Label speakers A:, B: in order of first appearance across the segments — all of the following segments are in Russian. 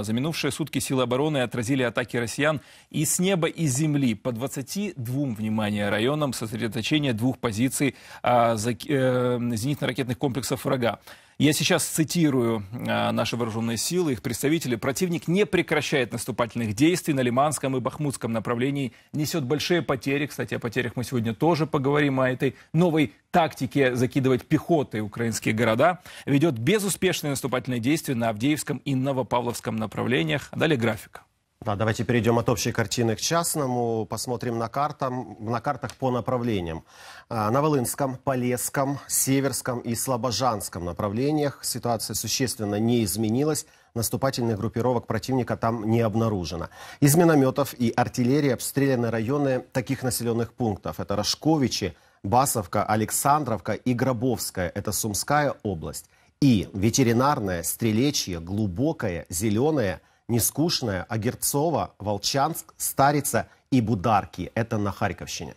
A: За минувшие сутки силы обороны отразили атаки россиян и с неба, и с земли. По 22, внимание, районам сосредоточения двух позиций а, э, зенитно-ракетных комплексов врага. Я сейчас цитирую а, наши вооруженные силы, их представители. Противник не прекращает наступательных действий на Лиманском и Бахмутском направлении, несет большие потери. Кстати, о потерях мы сегодня тоже поговорим, о этой новой тактике закидывать пехотой украинские города. Ведет безуспешные наступательные действия на Авдеевском и Новопавловском
B: направлениях. Далее график. Да, давайте перейдем от общей картины к частному. Посмотрим на, картам, на картах по направлениям. А, на Волынском, Полесском, Северском и Слобожанском направлениях ситуация существенно не изменилась. Наступательных группировок противника там не обнаружено. Из минометов и артиллерии обстреляны районы таких населенных пунктов. Это Рожковичи, Басовка, Александровка и Гробовская. Это Сумская область. И ветеринарная, Стрелечье, Глубокая, Зеленая – Нескучная, Огирцова, а Волчанск, Старица и Бударки. Это на Харьковщине.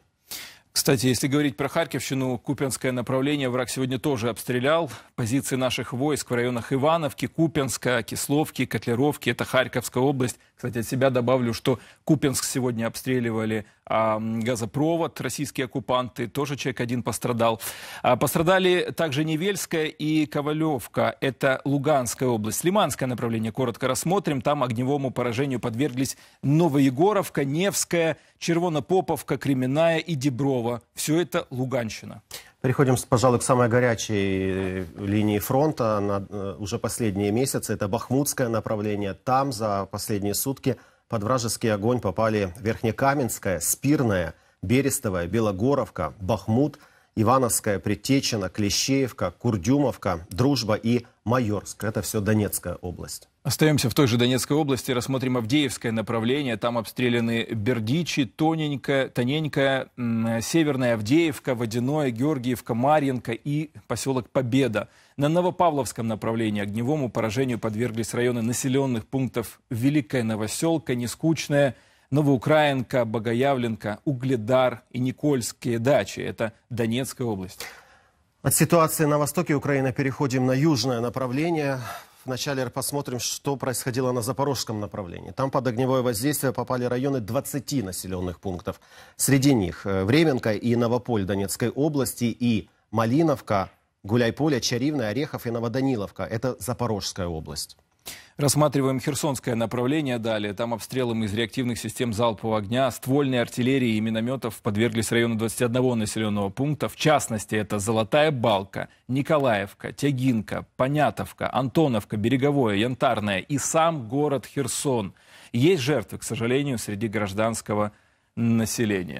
A: Кстати, если говорить про Харьковщину, Купенское направление враг сегодня тоже обстрелял. Позиции наших войск в районах Ивановки, Купинска, Кисловки, Котлеровки, это Харьковская область. Кстати, от себя добавлю, что Купенск сегодня обстреливали а, газопровод, российские оккупанты, тоже человек один пострадал. А, пострадали также Невельская и Ковалевка, это Луганская область. Лиманское направление коротко рассмотрим, там огневому поражению подверглись Новоегоровка, Невская, Червонопоповка, Кременная и Деброва. Ростова. Все это Луганщина.
B: Переходим, пожалуй, к самой горячей э, линии фронта на э, уже последние месяцы. Это Бахмутское направление. Там за последние сутки под вражеский огонь попали Верхнекаменская, Спирная, Берестовая, Белогоровка, Бахмут, Ивановская, Притечина, Клещеевка, Курдюмовка, Дружба и Майорск. Это все Донецкая область.
A: Остаемся в той же Донецкой области, рассмотрим Авдеевское направление. Там обстреляны Бердичи, Тоненько, Тоненькая, Северная Авдеевка, Водяное, Георгиевка, Марьинка и поселок Победа. На Новопавловском направлении огневому поражению подверглись районы населенных пунктов Великая Новоселка, Нескучная, Новоукраинка, Богоявленка, Угледар и Никольские дачи. Это Донецкая область.
B: От ситуации на востоке Украины переходим на южное направление вначале посмотрим, что происходило на запорожском направлении. Там под огневое воздействие попали районы 20 населенных пунктов. Среди них э, Временка и Новополь Донецкой области и Малиновка, Гуляйполе, Чаривная, Орехов и Новоданиловка. Это Запорожская область. Рассматриваем Херсонское
A: направление далее. Там обстрелом из реактивных систем залпового огня, ствольной артиллерии и минометов подверглись району 21 населенного пункта. В частности, это Золотая Балка, Николаевка, Тягинка, Понятовка, Антоновка, Береговое, янтарная и сам город Херсон. Есть жертвы, к сожалению, среди гражданского населения.